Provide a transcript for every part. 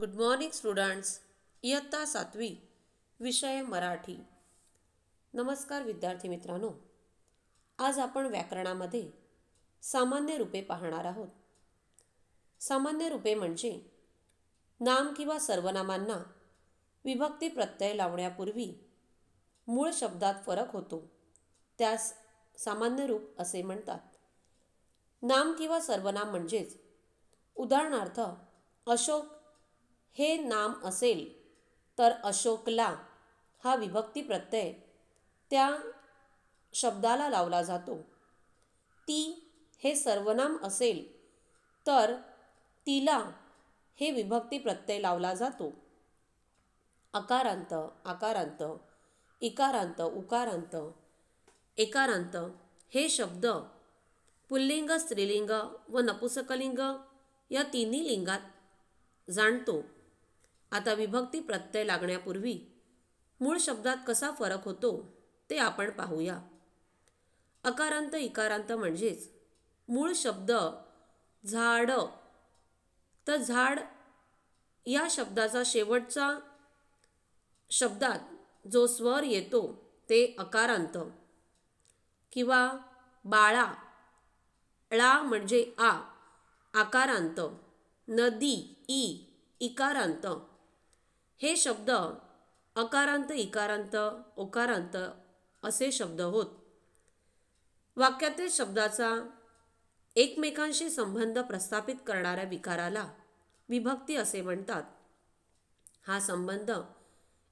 good morning students इयत्ता सातवी विषय मराठी नमस्कार विद्यार्थी मित्रांनो आज आपण व्याकरणामध्ये सामान्य रूपे पाहणार आहोत सामान्य रूपे म्हणजे नाम किंवा सर्वनामांना विभक्ती प्रत्यय लावण्यापूर्वी मूळ शब्दात फरक होतो त्यास सामान्य रूप असे म्हणतात नाम किंवा सर्वनाम म्हणजेच उदाहरणार्थ अशोक हे नाम असेल तर अशोकला हा विभक्ती प्रत्यय त्या शब्दाला लावला जातो ती हे सर्वनाम असेल तर तिला हे विभक्ती प्रत्यय लावला जातो अकारांत आकारांत इकारांत उकारांत एकारांत हे शब्द पुल्लिंग स्त्रीलिंग व नपुसकलिंग या तिन्ही लिंगात जाणतो आता विभक्ती प्रत्यय लागण्यापूर्वी मूळ शब्दात कसा फरक होतो ते आपण पाहूया अकारांत इकारांत म्हणजेच मूळ शब्द झाड तर झाड या शब्दाचा शेवटचा शब्दात जो स्वर येतो ते अकारांत किंवा बाळा ळा म्हणजे आ आकारांत नदी ई इकारांत हे शब्द अकारांत इकारांत ओकारांत असे शब्द होत वाक्यातील शब्दाचा एकमेकांशी संबंध प्रस्थापित करणाऱ्या विकाराला विभक्ती असे म्हणतात हा संबंध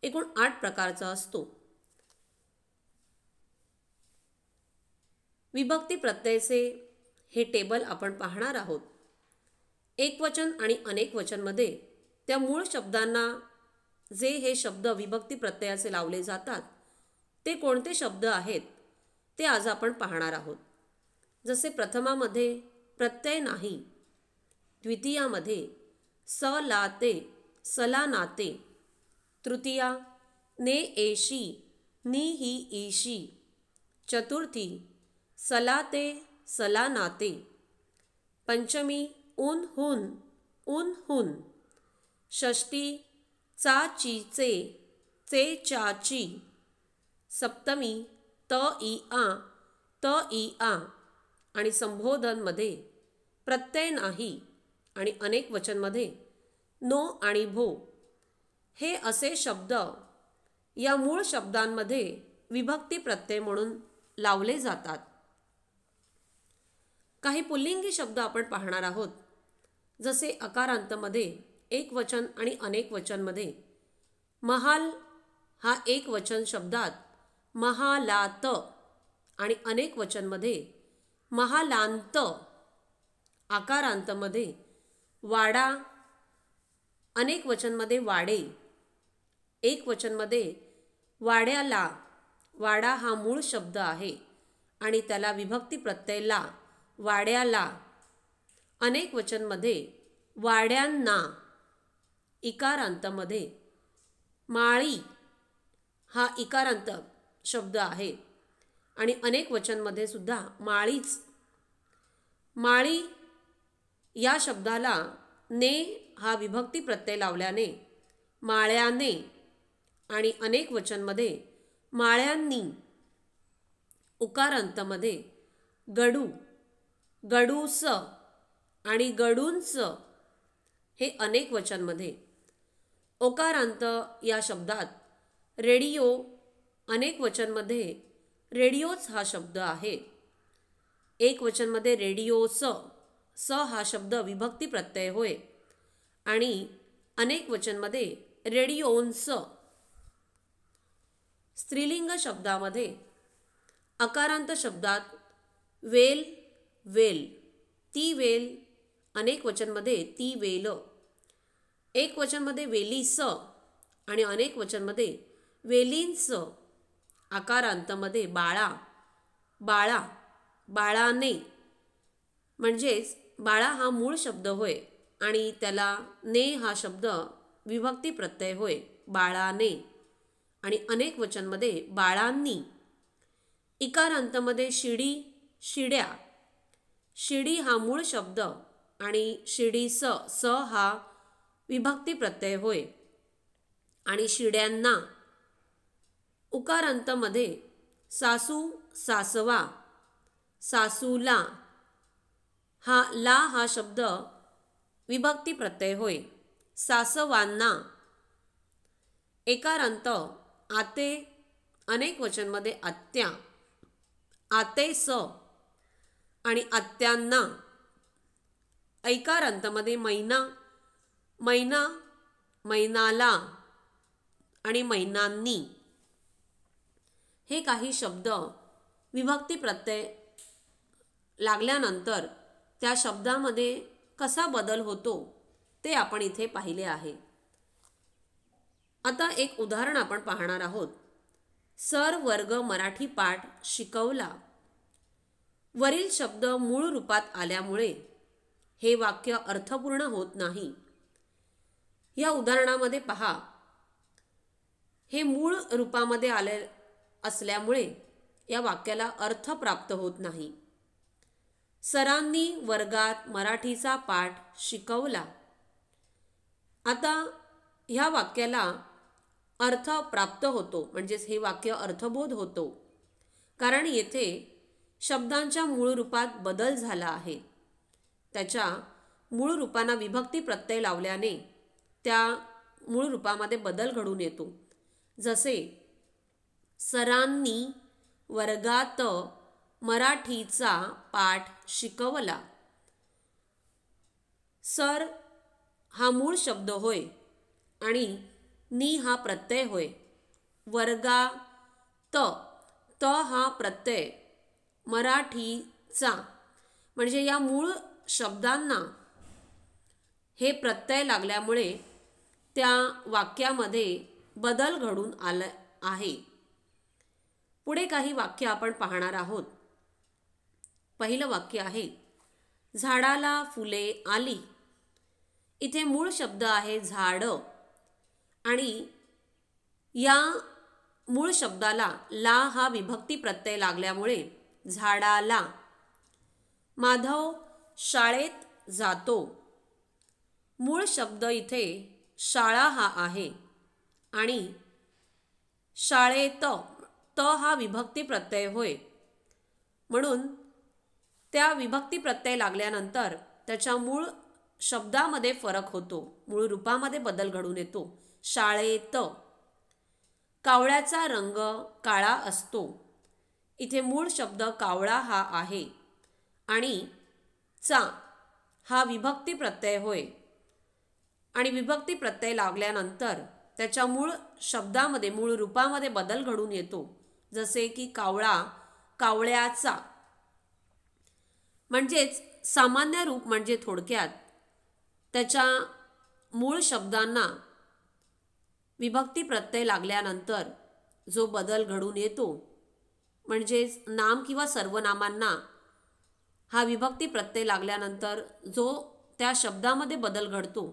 एकूण आठ प्रकारचा असतो विभक्ती प्रत्ययचे हे टेबल आपण पाहणार आहोत एकवचन आणि अनेक वचनमध्ये त्या मूळ शब्दांना जे हे शब्द विभक्ती प्रत्ययाचे लावले जातात ते कोणते शब्द आहेत ते आज आपण पाहणार आहोत जसे प्रथमामध्ये प्रत्यय नाही द्वितीयामध्ये स लाते सला नाते तृतीया ने एशी नी ही ईशी चतुर्थी सलाते सला नाते पंचमी उन हुन उन हुन षष्टी चा ची चे चे चाची सप्तमी त ई आ त ई आ आणि संबोधनमध्ये प्रत्यय नाही आणि अनेक वचनमध्ये नो आणि भो हे असे शब्द या मूळ शब्दांमध्ये विभक्ती प्रत्यय म्हणून लावले जातात काही पुल्लिंगी शब्द आपण पाहणार आहोत जसे अकारांतमध्ये एक वचन आणि अनेक वचनमध्ये महाल हा एक वचन शब्दात महालात आणि अनेक वचनमध्ये महालांत आकारांतमध्ये वाडा अनेक वचनमध्ये वाडे एक वचनमध्ये वाड्याला वाडा हा मूळ शब्द आहे आणि त्याला विभक्ती प्रत्यय ला वाड्याला अनेक वचनमध्ये वाड्यांना इकारांतामध्ये माळी हा इकारांत शब्द आहे आणि अनेक वचनमध्ये सुद्धा माळीच माळी या शब्दाला ने हा विभक्ती प्रत्यय लावल्याने माळ्याने आणि अनेक वचनमध्ये माळ्यांनी उकारांतमध्ये गडू गडूस आणि गडूंच हे अनेक वचनमध्ये ओकारांत या शब्दात रेडिओ अनेक वचनमध्ये रेडिओच हा शब्द आहे एक वचनमध्ये रेडिओ स स हा शब्द विभक्ती प्रत्यय होय आणि अनेक वचनमध्ये स स्त्रीलिंग शब्दामध्ये अकारांत शब्दात वेल वेल ती वेल अनेक वचनमध्ये ती वेल एक वचनमध्ये वेली स आणि अनेक वचनमध्ये वेलींस आकारांतमध्ये बाळा बाळा बाळाने म्हणजेच बाळा हा मूळ शब्द होय आणि त्याला ने हा शब्द विभक्ती प्रत्यय होय बाळाने आणि अनेक वचनमध्ये बाळांनी इकारांतमध्ये शिडी शिड्या शिडी हा मूळ शब्द आणि शिडी स स हा विभक्ती प्रत्यय होय आणि शिड्यांना उकारांतमध्ये सासू सासवा सासूला हा ला हा शब्द विभक्ती प्रत्यय होय सासवांना एकारांत आते अनेक वचनमध्ये आत्या आते स आणि आत्यांना ऐकारांतमध्ये मैना मैना मैनाला आणि मैनांनी हे काही शब्द विभक्ती प्रत्यय लागल्यानंतर त्या शब्दामध्ये कसा बदल होतो ते आपण इथे पाहिले आहे आता एक उदाहरण आपण पाहणार आहोत सर वर्ग मराठी पाठ शिकवला वरील शब्द मूळ रूपात आल्यामुळे हे वाक्य अर्थपूर्ण होत नाही या उदाहरणामध्ये पहा हे मूळ रूपामध्ये आले असल्यामुळे या वाक्याला अर्थ प्राप्त होत नाही सरांनी वर्गात मराठीचा पाठ शिकवला आता ह्या वाक्याला अर्थ प्राप्त होतो म्हणजेच हे वाक्य अर्थबोध होतो कारण येथे शब्दांच्या मूळ रूपात बदल झाला आहे त्याच्या मूळ रूपांना विभक्ती प्रत्यय लावल्याने त्या मूळ रूपामध्ये बदल घडून येतो जसे सरांनी वर्गात मराठीचा पाठ शिकवला सर हा मूळ शब्द होय आणि नी हा प्रत्यय होय वर्गा त त हा प्रत्यय मराठीचा म्हणजे या मूळ शब्दांना हे प्रत्यय लागल्यामुळे त्या वाक्यामध्ये बदल घडून आलं आहे पुढे काही वाक्य आपण पाहणार आहोत पहिलं वाक्य आहे झाडाला फुले आली इथे मूळ शब्द आहे झाडं आणि या मूळ शब्दाला ला हा विभक्ती प्रत्यय लागल्यामुळे झाडाला माधव शाळेत जातो मूळ शब्द इथे शाळा हा आहे आणि शाळेत त हा विभक्ती प्रत्यय होय म्हणून त्या विभक्ती प्रत्यय लागल्यानंतर त्याच्या मूळ शब्दामध्ये फरक होतो मूळ रूपामध्ये बदल घडून येतो शाळेत कावळ्याचा रंग काळा असतो इथे मूळ शब्द कावळा हा आहे आणि चा हा विभक्ती प्रत्यय होय आणि विभक्ती प्रत्यय लागल्यानंतर त्याच्या मूळ शब्दामध्ये मूळ रूपामध्ये बदल घडून येतो जसे की कावळा कावळ्याचा म्हणजेच सामान्य रूप म्हणजे थोडक्यात त्याच्या मूळ शब्दांना विभक्ती प्रत्यय लागल्यानंतर जो बदल घडून येतो म्हणजेच नाम किंवा सर्वनामांना हा विभक्ती प्रत्यय लागल्यानंतर जो त्या शब्दामध्ये बदल घडतो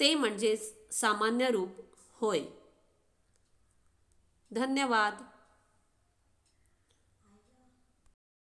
ते म्हणजेच सामान्य रूप होय धन्यवाद